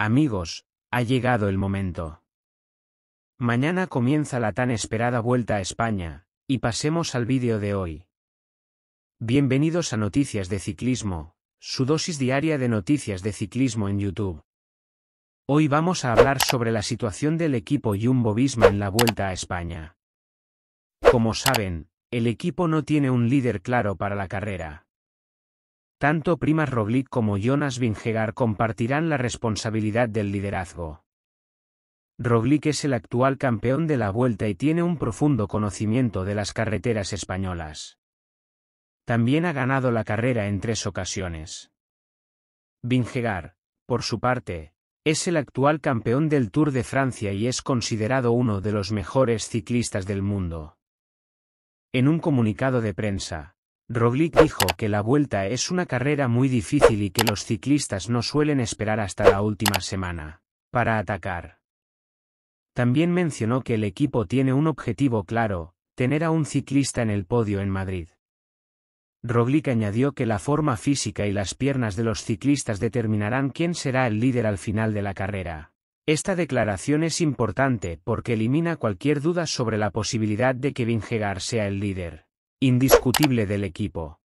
Amigos, ha llegado el momento. Mañana comienza la tan esperada vuelta a España, y pasemos al vídeo de hoy. Bienvenidos a Noticias de Ciclismo, su dosis diaria de noticias de ciclismo en YouTube. Hoy vamos a hablar sobre la situación del equipo Jumbo Visma en la vuelta a España. Como saben, el equipo no tiene un líder claro para la carrera. Tanto Primas Roglic como Jonas Vingegaard compartirán la responsabilidad del liderazgo. Roglic es el actual campeón de la Vuelta y tiene un profundo conocimiento de las carreteras españolas. También ha ganado la carrera en tres ocasiones. Vingegaard, por su parte, es el actual campeón del Tour de Francia y es considerado uno de los mejores ciclistas del mundo. En un comunicado de prensa, Roglic dijo que la vuelta es una carrera muy difícil y que los ciclistas no suelen esperar hasta la última semana para atacar. También mencionó que el equipo tiene un objetivo claro, tener a un ciclista en el podio en Madrid. Roglic añadió que la forma física y las piernas de los ciclistas determinarán quién será el líder al final de la carrera. Esta declaración es importante porque elimina cualquier duda sobre la posibilidad de que Vingegaard sea el líder indiscutible del equipo.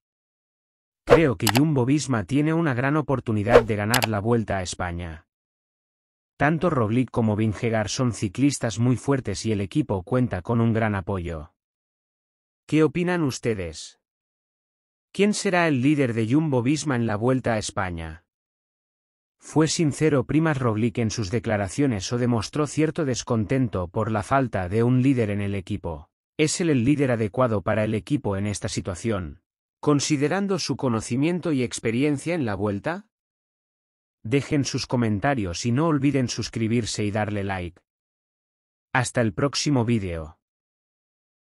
Creo que Jumbo Visma tiene una gran oportunidad de ganar la Vuelta a España. Tanto Roglic como Vingegaard son ciclistas muy fuertes y el equipo cuenta con un gran apoyo. ¿Qué opinan ustedes? ¿Quién será el líder de Jumbo Visma en la Vuelta a España? ¿Fue sincero Primas Roglic en sus declaraciones o demostró cierto descontento por la falta de un líder en el equipo? Es él el líder adecuado para el equipo en esta situación, considerando su conocimiento y experiencia en la vuelta? Dejen sus comentarios y no olviden suscribirse y darle like. Hasta el próximo vídeo.